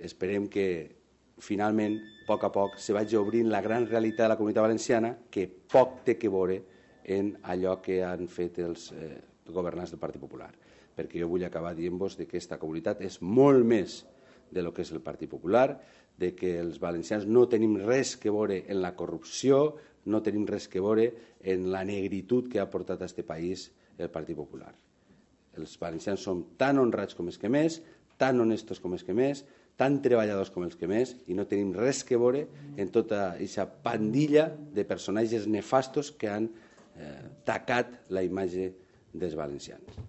Esperem que finalment, a poc a poc, se vagi obrint la gran realitat de la comunitat valenciana que poc té que veure en allò que han fet els eh, governants del Partit Popular. Perquè jo vull acabar dient-vos que aquesta comunitat és molt més de lo que és el Partit Popular, de que els valencians no tenim res que veure en la corrupció, no tenim res que veure en la negritud que ha portat a aquest país el Partit Popular. Els valencians som tan honrats com és que més, tan honestos com els que més, tan treballadors com els que més, i no tenim res que veure en tota aquesta pandilla de personatges nefastos que han eh, tacat la imatge dels valencians.